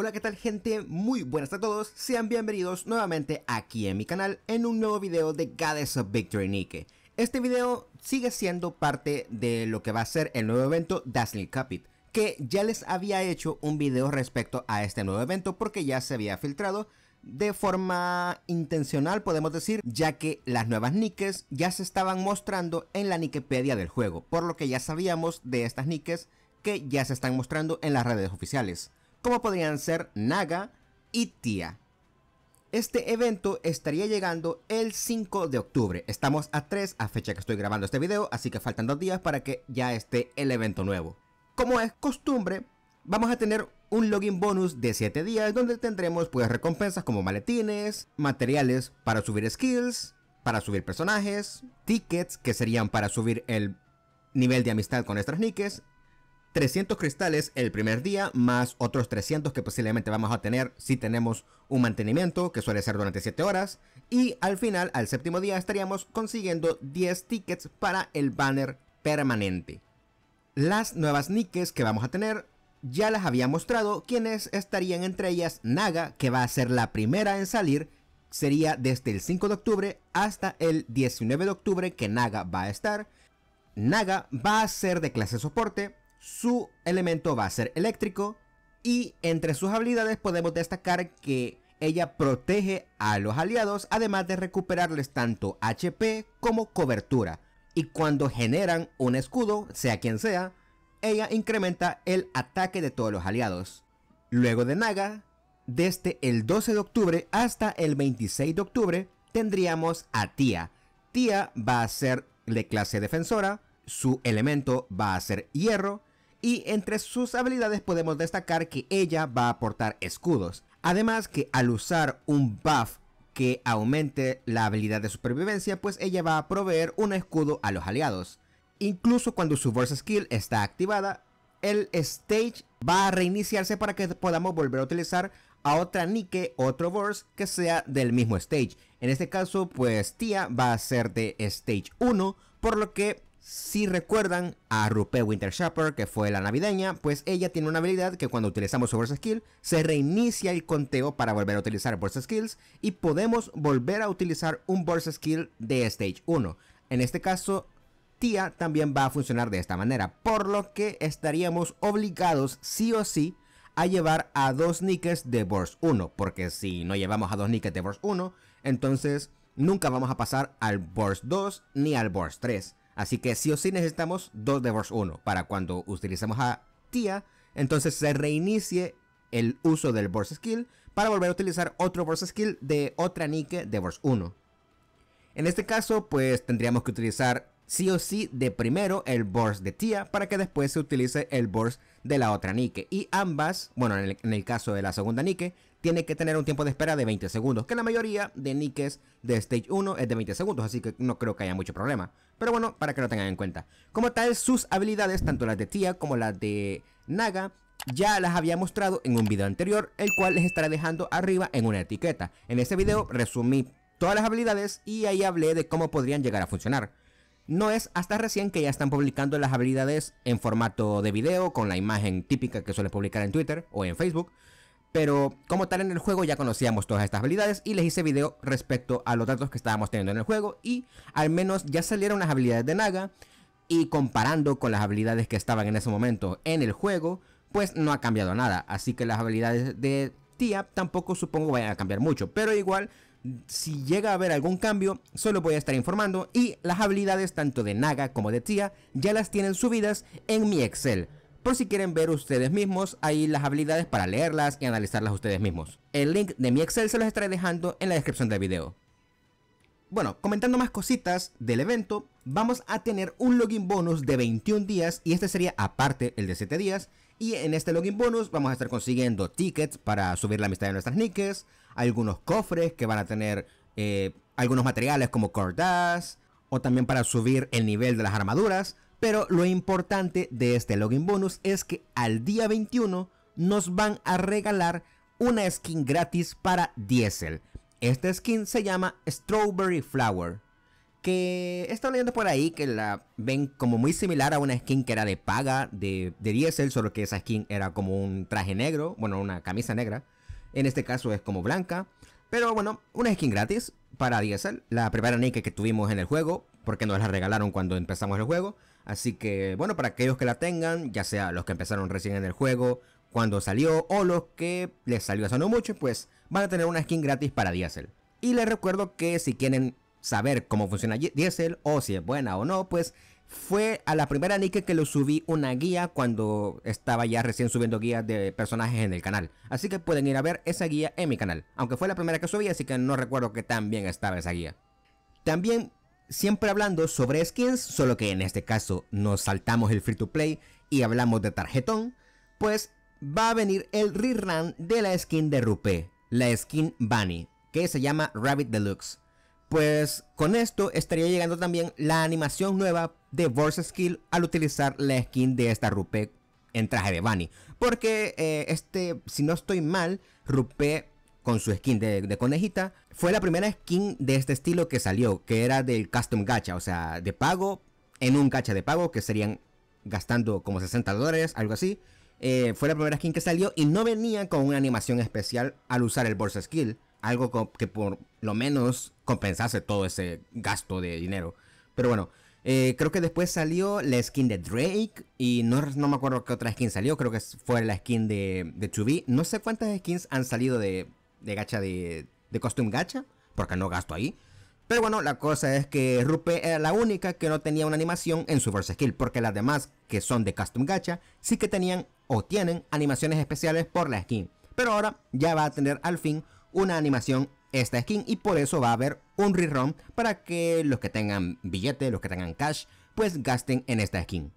Hola qué tal gente, muy buenas a todos, sean bienvenidos nuevamente aquí en mi canal en un nuevo video de Goddess of Victory Nike. Este video sigue siendo parte de lo que va a ser el nuevo evento Dazzling Cupid, que ya les había hecho un video respecto a este nuevo evento porque ya se había filtrado de forma intencional podemos decir, ya que las nuevas nikes ya se estaban mostrando en la Nikepedia del juego, por lo que ya sabíamos de estas nikes que ya se están mostrando en las redes oficiales como podrían ser Naga y Tia. Este evento estaría llegando el 5 de octubre. Estamos a 3 a fecha que estoy grabando este video, así que faltan dos días para que ya esté el evento nuevo. Como es costumbre, vamos a tener un login bonus de 7 días donde tendremos pues recompensas como maletines, materiales para subir skills, para subir personajes, tickets que serían para subir el nivel de amistad con nuestras nickes. 300 cristales el primer día, más otros 300 que posiblemente vamos a tener si tenemos un mantenimiento, que suele ser durante 7 horas. Y al final, al séptimo día, estaríamos consiguiendo 10 tickets para el banner permanente. Las nuevas niques que vamos a tener ya las había mostrado quienes estarían entre ellas Naga, que va a ser la primera en salir, sería desde el 5 de octubre hasta el 19 de octubre que Naga va a estar. Naga va a ser de clase soporte, su elemento va a ser eléctrico y entre sus habilidades podemos destacar que ella protege a los aliados además de recuperarles tanto HP como cobertura. Y cuando generan un escudo, sea quien sea, ella incrementa el ataque de todos los aliados. Luego de Naga, desde el 12 de octubre hasta el 26 de octubre tendríamos a Tía. Tía va a ser de clase defensora, su elemento va a ser hierro y entre sus habilidades podemos destacar que ella va a aportar escudos. Además que al usar un buff que aumente la habilidad de supervivencia, pues ella va a proveer un escudo a los aliados. Incluso cuando su Burst Skill está activada, el stage va a reiniciarse para que podamos volver a utilizar a otra Nike, otro Burst que sea del mismo stage. En este caso, pues Tía va a ser de stage 1, por lo que si recuerdan a Rupe Winter que fue la navideña, pues ella tiene una habilidad que cuando utilizamos su Burst Skill se reinicia el conteo para volver a utilizar Burst Skills y podemos volver a utilizar un Burst Skill de Stage 1. En este caso, Tía también va a funcionar de esta manera, por lo que estaríamos obligados sí o sí a llevar a dos niques de Burst 1, porque si no llevamos a dos niques de Burst 1, entonces nunca vamos a pasar al Burst 2 ni al Burst 3. Así que sí o sí necesitamos dos de DevOps 1 para cuando utilizamos a Tía, entonces se reinicie el uso del Burst Skill para volver a utilizar otro Burst Skill de otra nique de Burst 1. En este caso, pues tendríamos que utilizar sí o sí de primero el Burst de Tía para que después se utilice el Burst de la otra Nike Y ambas, bueno, en el, caso de la segunda Nike tiene que tener un tiempo de espera de 20 segundos, que la mayoría de Nikes de Stage 1 es de 20 segundos, así que no creo que haya mucho problema. Pero bueno, para que lo tengan en cuenta. Como tal, sus habilidades, tanto las de Tia como las de Naga, ya las había mostrado en un video anterior, el cual les estaré dejando arriba en una etiqueta. En ese video resumí todas las habilidades y ahí hablé de cómo podrían llegar a funcionar. No es hasta recién que ya están publicando las habilidades en formato de video, con la imagen típica que suele publicar en Twitter o en Facebook, pero como tal en el juego ya conocíamos todas estas habilidades y les hice video respecto a los datos que estábamos teniendo en el juego y al menos ya salieron las habilidades de Naga y comparando con las habilidades que estaban en ese momento en el juego, pues no ha cambiado nada. Así que las habilidades de Tía tampoco supongo vayan a cambiar mucho, pero igual si llega a haber algún cambio, solo voy a estar informando y las habilidades tanto de Naga como de Tía ya las tienen subidas en mi Excel por si quieren ver ustedes mismos ahí las habilidades para leerlas y analizarlas ustedes mismos. El link de mi Excel se los estaré dejando en la descripción del video. Bueno, comentando más cositas del evento, vamos a tener un login bonus de 21 días y este sería aparte el de 7 días. Y en este login bonus vamos a estar consiguiendo tickets para subir la amistad de nuestras niques, algunos cofres que van a tener eh, algunos materiales como cordas o también para subir el nivel de las armaduras. Pero lo importante de este login bonus es que al día 21 nos van a regalar una skin gratis para Diesel. Esta skin se llama Strawberry Flower. Que estado leyendo por ahí que la ven como muy similar a una skin que era de paga de, de Diesel, solo que esa skin era como un traje negro, bueno, una camisa negra. En este caso es como blanca. Pero bueno, una skin gratis para Diesel, la primera Nike que tuvimos en el juego, porque nos la regalaron cuando empezamos el juego. Así que, bueno, para aquellos que la tengan, ya sea los que empezaron recién en el juego, cuando salió, o los que les salió a no mucho, pues van a tener una skin gratis para Diesel. Y les recuerdo que si quieren saber cómo funciona Diesel o si es buena o no, pues fue a la primera nick que lo subí una guía cuando estaba ya recién subiendo guías de personajes en el canal. Así que pueden ir a ver esa guía en mi canal. Aunque fue la primera que subí, así que no recuerdo que tan bien estaba esa guía. También siempre hablando sobre skins, solo que en este caso nos saltamos el free to play y hablamos de tarjetón, pues va a venir el rerun de la skin de Rupe, la skin Bunny, que se llama Rabbit Deluxe. Pues con esto estaría llegando también la animación nueva de verse Skill al utilizar la skin de esta Rupe en traje de Bunny. Porque eh, este, si no estoy mal, Rupe con su skin de, conejita. Fue la primera skin de este estilo que salió, que era del custom gacha, o sea, de pago, en un gacha de pago, que serían gastando como 60 dólares, algo así. Eh, fue la primera skin que salió y no venía con una animación especial al usar el Borsa Skill. Algo que por lo menos compensase todo ese gasto de dinero. Pero bueno, eh, creo que después salió la skin de Drake. Y no, no, me acuerdo qué otra skin salió. Creo que fue la skin de, de 2B. No sé cuántas skins han salido de, de gacha de, de costume gacha, porque no gasto ahí. Pero bueno, la cosa es que Rupe era la única que no tenía una animación en su Force Skill, porque las demás, que son de Custom Gacha, sí que tenían o tienen animaciones especiales por la skin. Pero ahora ya va a tener al fin una animación esta skin y por eso va a haber un rerun para que los que tengan billete, los que tengan cash, pues gasten en esta skin.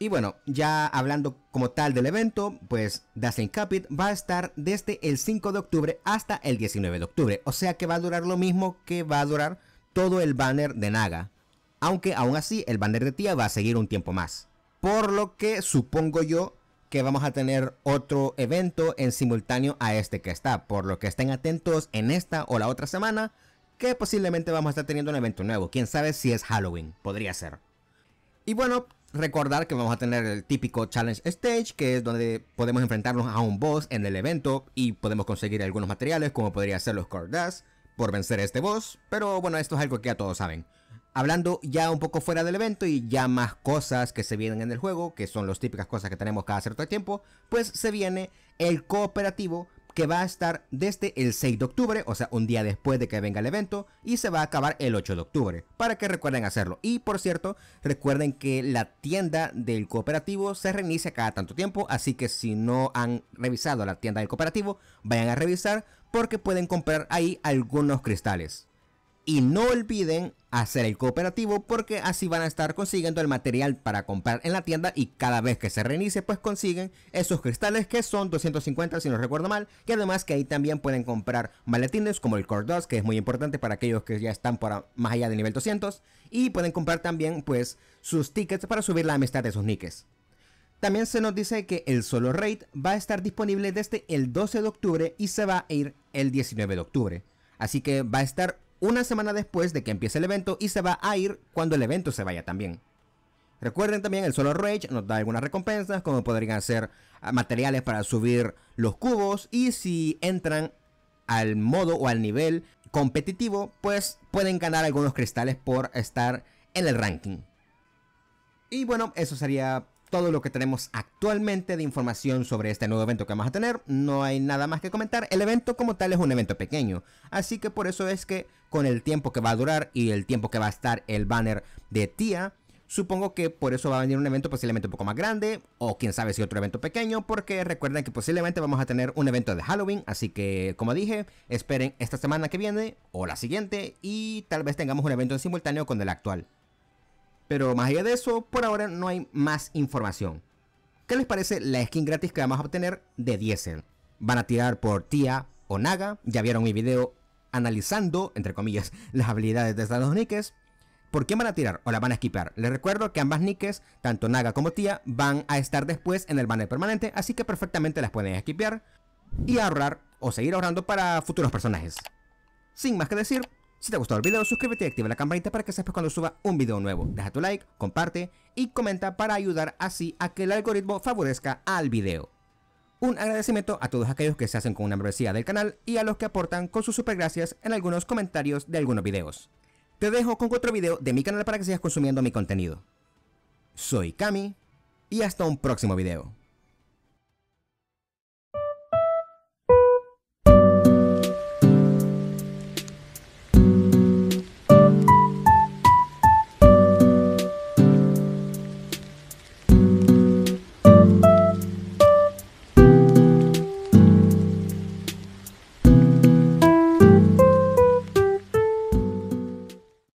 Y bueno, ya hablando como tal del evento, pues en Capit va a estar desde el 5 de octubre hasta el 19 de octubre. O sea que va a durar lo mismo que va a durar todo el banner de Naga. Aunque aún así el banner de Tía va a seguir un tiempo más. Por lo que supongo yo que vamos a tener otro evento en simultáneo a este que está. Por lo que estén atentos en esta o la otra semana que posiblemente vamos a estar teniendo un evento nuevo. Quién sabe si es Halloween, podría ser. Y bueno, recordar que vamos a tener el típico Challenge Stage, que es donde podemos enfrentarnos a un boss en el evento y podemos conseguir algunos materiales, como podría ser los Cordas, por vencer a este boss, pero bueno, esto es algo que ya todos saben. Hablando ya un poco fuera del evento y ya más cosas que se vienen en el juego, que son las típicas cosas que tenemos cada cierto tiempo, pues se viene el cooperativo que va a estar desde el 6 de octubre, o sea, un día después de que venga el evento, y se va a acabar el 8 de octubre, para que recuerden hacerlo. Y por cierto, recuerden que la tienda del cooperativo se reinicia cada tanto tiempo, así que si no han revisado la tienda del cooperativo, vayan a revisar porque pueden comprar ahí algunos cristales. Y no olviden hacer el cooperativo porque así van a estar consiguiendo el material para comprar en la tienda y cada vez que se reinicie pues consiguen esos cristales que son 250 si no recuerdo mal y además que ahí también pueden comprar maletines como el Core que es muy importante para aquellos que ya están por más allá del nivel 200 y pueden comprar también pues sus tickets para subir la amistad de sus niques. También se nos dice que el solo raid va a estar disponible desde el 12 de octubre y se va a ir el 19 de octubre. Así que va a estar una semana después de que empiece el evento y se va a ir cuando el evento se vaya también. Recuerden también, el solo Rage nos da algunas recompensas, como podrían ser ah, materiales para subir los cubos y si entran al modo o al nivel competitivo, pues pueden ganar algunos cristales por estar en el ranking. Y bueno, eso sería todo lo que tenemos actualmente de información sobre este nuevo evento que vamos a tener. No hay nada más que comentar. El evento como tal es un evento pequeño. Así que por eso es que con el tiempo que va a durar y el tiempo que va a estar el banner de Tía, supongo que por eso va a venir un evento posiblemente un poco más grande o quién sabe si otro evento pequeño porque recuerden que posiblemente vamos a tener un evento de Halloween así que como dije esperen esta semana que viene o la siguiente y tal vez tengamos un evento simultáneo con el actual pero más allá de eso, por ahora no hay más información. ¿Qué les parece la skin gratis que vamos a obtener de Diesel? ¿Van a tirar por Tia o Naga? Ya vieron mi video analizando, entre comillas, las habilidades de estas dos niques. ¿Por qué van a tirar o las van a esquipar? Les recuerdo que ambas niques, tanto Naga como Tía, van a estar después en el banner permanente, así que perfectamente las pueden esquipear y ahorrar o seguir ahorrando para futuros personajes. Sin más que decir, si te ha gustado el video, suscríbete y activa la campanita para que sepas cuando suba un video nuevo. Deja tu like, comparte y comenta para ayudar así a que el algoritmo favorezca al video. Un agradecimiento a todos aquellos que se hacen con una membresía del canal y a los que aportan con sus supergracias en algunos comentarios de algunos videos. Te dejo con otro video de mi canal para que sigas consumiendo mi contenido. Soy Kami y hasta un próximo video.